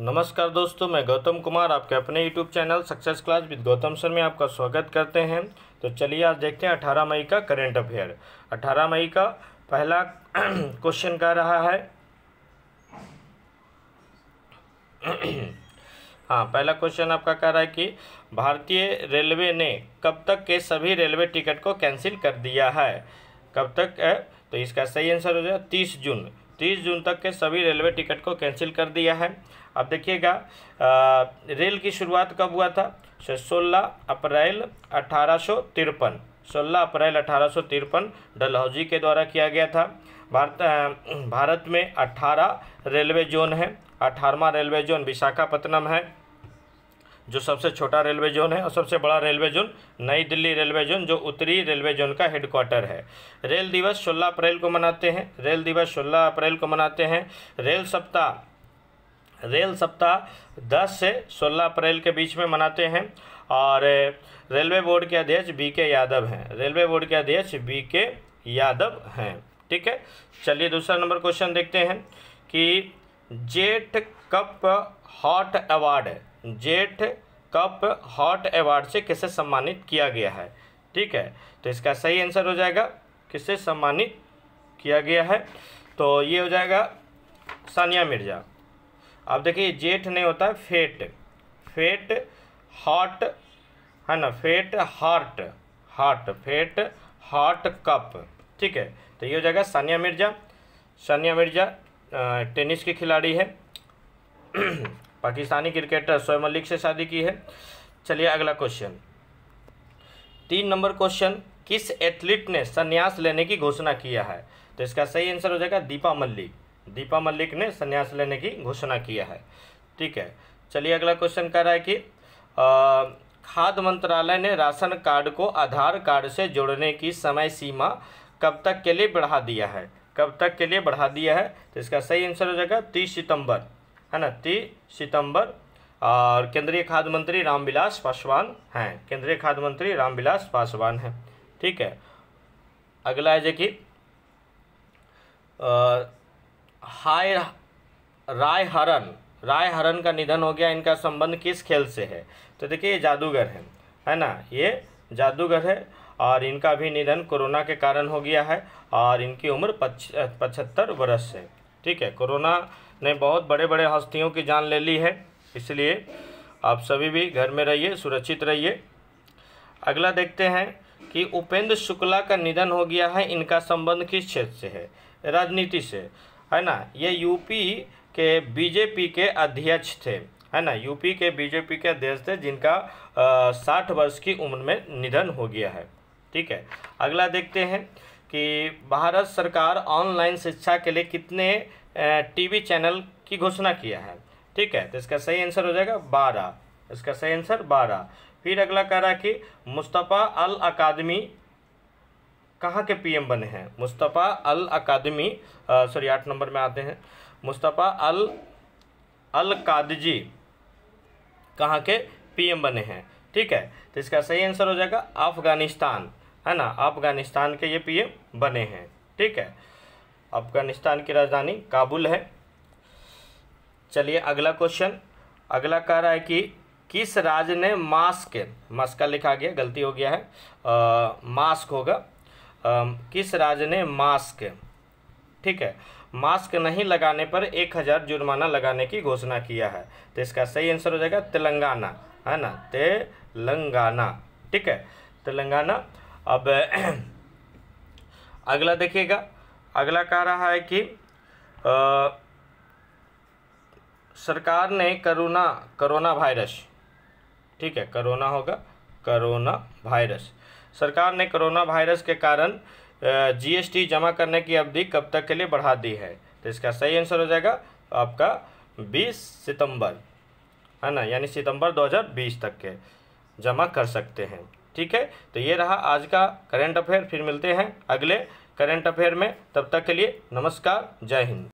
नमस्कार दोस्तों मैं गौतम कुमार आपके अपने YouTube channel success class with Gautam sir में आपका स्वागत करते हैं तो चलिए आज देखते हैं अठारह मई का करेंट अफेयर अठारह मई का पहला क्वेश्चन कह रहा है हाँ पहला क्वेश्चन आपका कह रहा है कि भारतीय रेलवे ने कब तक के सभी रेलवे टिकट को कैंसिल कर दिया है कब तक है तो इसका सही आंसर हो जाएगा तीस जून तीस जून तक के सभी रेलवे टिकट को कैंसिल कर दिया है अब देखिएगा रेल की शुरुआत कब हुआ था सोलह अप्रैल अठारह सौ तिरपन सोलह अप्रैल अठारह सौ तिरपन के द्वारा किया गया था भारत भारत में अट्ठारह रेलवे जोन है अठारहवा रेलवे जोन विशाखापट्टनम है जो सबसे छोटा रेलवे जोन है और सबसे बड़ा रेलवे जोन नई दिल्ली रेलवे जोन जो उत्तरी रेलवे जोन का हेडक्वार्टर है रेल दिवस 16 अप्रैल को मनाते हैं रेल दिवस 16 अप्रैल को मनाते हैं रेल सप्ताह रेल सप्ताह 10 से 16 अप्रैल के बीच में मनाते हैं और रेलवे बोर्ड के अध्यक्ष बी के यादव हैं रेलवे बोर्ड के अध्यक्ष बी के यादव हैं ठीक है चलिए दूसरा नंबर क्वेश्चन देखते हैं कि jet cup hot award jet cup hot award से किसे सम्मानित किया गया है ठीक है तो इसका सही आंसर हो जाएगा किसे सम्मानित किया गया है तो ये हो जाएगा सानिया मिर्जा आप देखिए जेठ नहीं होता है फेट फेट हॉट है ना fed heart heart fed heart cup ठीक है तो ये हो जाएगा सानिया मिर्जा सानिया मिर्जा टेनिस की खिलाड़ी है पाकिस्तानी क्रिकेटर सोए मलिक से शादी की है चलिए अगला क्वेश्चन तीन नंबर क्वेश्चन किस एथलीट ने संन्यास लेने की घोषणा किया है तो इसका सही आंसर हो जाएगा दीपा मल्लिक दीपा मल्लिक ने संन्यास लेने की घोषणा किया है ठीक है चलिए अगला क्वेश्चन कह रहा है कि खाद्य मंत्रालय ने राशन कार्ड को आधार कार्ड से जोड़ने की समय सीमा कब तक के लिए बढ़ा दिया है कब तक के लिए बढ़ा दिया है तो इसका सही आंसर हो जाएगा तीस सितंबर है ना तीस सितंबर और केंद्रीय खाद्य मंत्री रामविलास पासवान हैं केंद्रीय खाद्य मंत्री रामविलास पासवान हैं ठीक है अगला है जी हाय राय हरन राय हरन का निधन हो गया इनका संबंध किस खेल से है तो देखिए ये जादूगर हैं है ना ये जादूगर है और इनका भी निधन कोरोना के कारण हो गया है और इनकी उम्र पचहत्तर वर्ष है ठीक है कोरोना ने बहुत बड़े बड़े हस्तियों की जान ले ली है इसलिए आप सभी भी घर में रहिए सुरक्षित रहिए अगला देखते हैं कि उपेंद्र शुक्ला का निधन हो गया है इनका संबंध किस क्षेत्र से है राजनीति से है ना ये यूपी के बीजेपी के अध्यक्ष थे है ना यूपी के बीजेपी के अध्यक्ष थे जिनका साठ वर्ष की उम्र में निधन हो गया है ठीक है अगला देखते हैं कि भारत सरकार ऑनलाइन शिक्षा के लिए कितने टीवी चैनल की घोषणा किया है ठीक है तो इसका सही आंसर हो जाएगा बारह इसका सही आंसर बारह फिर अगला कह रहा है कि मुस्तफ़ा अल अकादमी कहाँ के पीएम बने हैं मुस्तफ़ा अल अकादमी सॉरी आठ नंबर में आते हैं मुस्तफ़ा अल अल कादजी कहाँ के पीएम बने हैं ठीक है तो इसका सही आंसर हो जाएगा अफगानिस्तान है ना अफगानिस्तान के ये पीएम बने हैं ठीक है अफगानिस्तान की राजधानी काबुल है चलिए अगला क्वेश्चन अगला कह रहा है कि किस राज्य ने मास्क मास्क का लिखा गया गलती हो गया है आ, मास्क होगा आ, किस राज्य ने मास्क ठीक है मास्क नहीं लगाने पर एक हज़ार जुर्माना लगाने की घोषणा किया है तो इसका सही आंसर हो जाएगा तेलंगाना है ना तेलंगाना ठीक है तेलंगाना अब अगला देखिएगा अगला कह रहा है कि आ, सरकार ने करोना करोना वायरस ठीक है करोना होगा करोना वायरस सरकार ने करोना वायरस के कारण जीएसटी जमा करने की अवधि कब तक के लिए बढ़ा दी है तो इसका सही आंसर हो जाएगा आपका 20 सितंबर है ना यानी सितंबर 2020 तक के जमा कर सकते हैं ठीक है तो ये रहा आज का करेंट अफेयर फिर मिलते हैं अगले करेंट अफेयर में तब तक के लिए नमस्कार जय हिंद